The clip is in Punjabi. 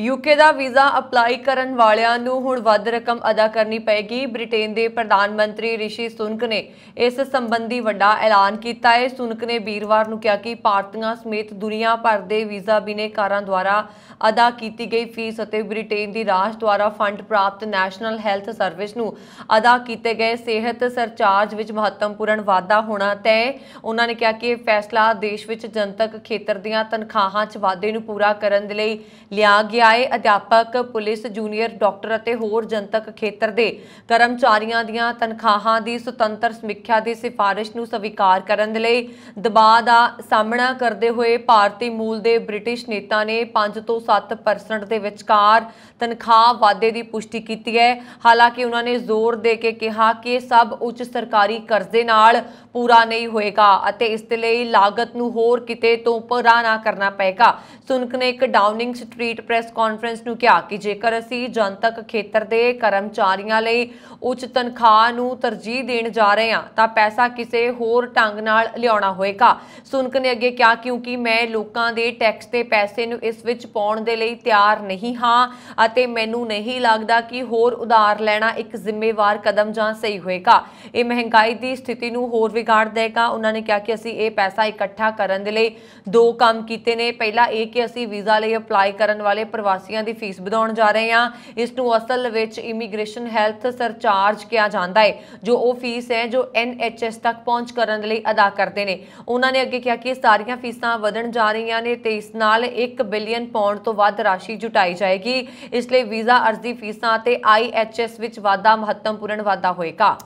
ਯੂਕੇ ਦਾ ਵੀਜ਼ਾ ਅਪਲਾਈ ਕਰਨ ਵਾਲਿਆਂ ਨੂੰ ਹੁਣ ਵੱਧ ਰਕਮ ਅਦਾ ਕਰਨੀ ਪਏਗੀ ਬ੍ਰਿਟੇਨ ਦੇ ਪ੍ਰਧਾਨ ਮੰਤਰੀ ਰਿਸ਼ੀ ਸੁਨਕ ਨੇ ਇਸ ਸੰਬੰਧੀ ਵੱਡਾ ਐਲਾਨ ਕੀਤਾ ਹੈ ਸੁਨਕ ਨੇ ਵੀਰਵਾਰ ਨੂੰ ਕਿਹਾ ਕਿ ਭਾਰਤੀਆਂ ਸਮੇਤ ਦੁਨੀਆ ਭਰ ਦੇ ਵੀਜ਼ਾ ਬਿਨੇਕਾਰਾਂ ਦੁਆਰਾ ਅਦਾ ਕੀਤੀ ਗਈ ਫੀਸ ਅਤੇ ਬ੍ਰਿਟੇਨ ਦੀ ਰਾਜ ਦੁਆਰਾ ਫੰਡ ਪ੍ਰਾਪਤ ਨੈਸ਼ਨਲ ਹੈਲਥ ਸਰਵਿਸ ਨੂੰ ਅਦਾ ਕੀਤੇ ਗਏ ਸਿਹਤ ਸਰਚਾਰਜ ਵਿੱਚ ਮਹੱਤਵਪੂਰਨ ਵਾਧਾ ਹੋਣਾ ਤੈ ਉਹਨਾਂ ਨੇ ਕਿਹਾ ਕਿ ਇਹ ਫੈਸਲਾ ਦੇਸ਼ ਵਿੱਚ ਜਨਤਕ ਖੇਤਰ ਦੀਆਂ ਤਨਖਾਹਾਂ 'ਚ ਵਾਧੇ ਨੂੰ ਪੂਰਾ ਕਰਨ ਦੇ ਲਈ ਲਿਆ ਗਿਆ ਆਏ ਅਧਿਆਪਕ ਪੁਲਿਸ ਜੂਨੀਅਰ ਡਾਕਟਰ ਅਤੇ ਹੋਰ ਜਨਤਕ ਖੇਤਰ ਦੇ ਕਰਮਚਾਰੀਆਂ ਦੀਆਂ ਤਨਖਾਹਾਂ ਦੀ ਸੁਤੰਤਰ ਸਮੀਖਿਆ ਦੀ ਸਿਫਾਰਿਸ਼ ਨੂੰ ਸਵੀਕਾਰ ਕਰਨ ਦੇ ਲਈ ਦਬਾਅ ਦਾ ਸਾਹਮਣਾ ਕਰਦੇ ਹੋਏ ਭਾਰਤੀ ਮੂਲ ਦੇ ਬ੍ਰਿਟਿਸ਼ ਨੇਤਾ ਨੇ 5 ਤੋਂ 7% ਦੇ ਵਿਚਕਾਰ ਤਨਖਾਹ ਵਾਧੇ ਦੀ ਪੁਸ਼ਟੀ ਕੀਤੀ ਹੈ ਹਾਲਾਂਕਿ ਉਹਨਾਂ ਨੇ ਜ਼ੋਰ ਦੇ ਕੇ ਕਿਹਾ ਕਿ ਸਭ ਉੱਚ ਸਰਕਾਰੀ ਕਰਜ਼ੇ ਨਾਲ ਪੂਰਾ ਨਹੀਂ ਹੋਏਗਾ ਅਤੇ ਇਸ ਦੇ ਲਈ ਲਾਗਤ ਨੂੰ ਹੋਰ ਕਿਤੇ ਤੋਂ ਪਰਾ ਨਾ ਕਰਨਾ ਪਏਗਾ ਸੁਨਕ ਨੇ ਇੱਕ ਡਾਊਨਿੰਗ ਸਟਰੀਟ ਪ੍ਰੈਸ ਕਾਨਫਰੰਸ ਨੂੰ ਕਿਹਾ ਕਿ ਜੇਕਰ ਅਸੀਂ ਜਨਤਕ ਖੇਤਰ ਦੇ ਕਰਮਚਾਰੀਆਂ ਲਈ ਉੱਚ ਤਨਖਾਹ ਨੂੰ ਤਰਜੀਹ ਦੇਣ ਜਾ ਰਹੇ ਹਾਂ ਤਾਂ ਪੈਸਾ ਕਿਸੇ ਹੋਰ ਢੰਗ ਨਾਲ ਲਿਆਉਣਾ ਹੋਏਗਾ ਸੁਨਕ ਨੇ ਅੱਗੇ ਕਿਹਾ ਕਿਉਂਕਿ ਮੈਂ ਲੋਕਾਂ ਦੇ ਟੈਕਸ ਦੇ ਪੈਸੇ ਨੂੰ ਇਸ ਵਿੱਚ ਪਾਉਣ ਦੇ ਲਈ ਤਿਆਰ ਨਹੀਂ ਹਾਂ ਅਤੇ ਮੈਨੂੰ ਨਹੀਂ ਲੱਗਦਾ ਕਿ ਹੋਰ ਉਧਾਰ ਲੈਣਾ ਇੱਕ ਜ਼ਿੰਮੇਵਾਰ ਕਦਮ ਜਾਂ ਸਹੀ ਹੋਏਗਾ ਇਹ ਮਹਿੰਗਾਈ ਦੀ ਸਥਿਤੀ ਨੂੰ ਹੋਰ ਵਿਗਾੜ ਦੇਗਾ ਉਹਨਾਂ ਨੇ ਕਿਹਾ ਕਿ ਅਸੀਂ ਇਹ ਪੈਸਾ ਇਕੱਠਾ ਕਰਨ ਦੇ ਲਈ ਦੋ ਕੰਮ ਕੀਤੇ ਨੇ ਪਹਿਲਾ ਇਹ ਕਿ ਅਸੀਂ ਵੀਜ਼ਾ ਲਈ ਅਪਲਾਈ ਕਰਨ ਵਾਲੇ ਵਾਸੀਆਂ ਦੀ ਫੀਸ ਵਧਾਉਣ ਜਾ ਰਹੇ ਆ ਇਸ ਨੂੰ ਅਸਲ ਵਿੱਚ ਇਮੀਗ੍ਰੇਸ਼ਨ ਹੈਲਥ ਸਰਚਾਰਜ ਕਿਹਾ ਜਾਂਦਾ ਹੈ ਜੋ ਉਹ ਫੀਸ ਹੈ ਜੋ ਐਨਐਚਐਸ ਤੱਕ ਪਹੁੰਚ ਕਰਨ ਲਈ ਅਦਾ ਕਰਦੇ ਨੇ ਉਹਨਾਂ ਨੇ ਅੱਗੇ ਕਿਹਾ ਕਿ ਸਾਰੀਆਂ ਫੀਸਾਂ ਵਧਣ ਜਾ ਰਹੀਆਂ ਨੇ ਤੇ ਇਸ ਨਾਲ 1 ਬਿਲੀਅਨ ਪਾਉਂਡ ਤੋਂ ਵੱਧ ਰਾਸ਼ੀ ਜੁਟਾਈ ਜਾਏਗੀ ਇਸ ਲਈ ਵੀਜ਼ਾ ਅਰਜ਼ੀ ਫੀਸਾਂ ਤੇ ਆਈਐਚਐਸ ਵਿੱਚ ਵਾਧਾ ਮਹੱਤਵਪੂਰਨ ਵਾਧਾ ਹੋਏਗਾ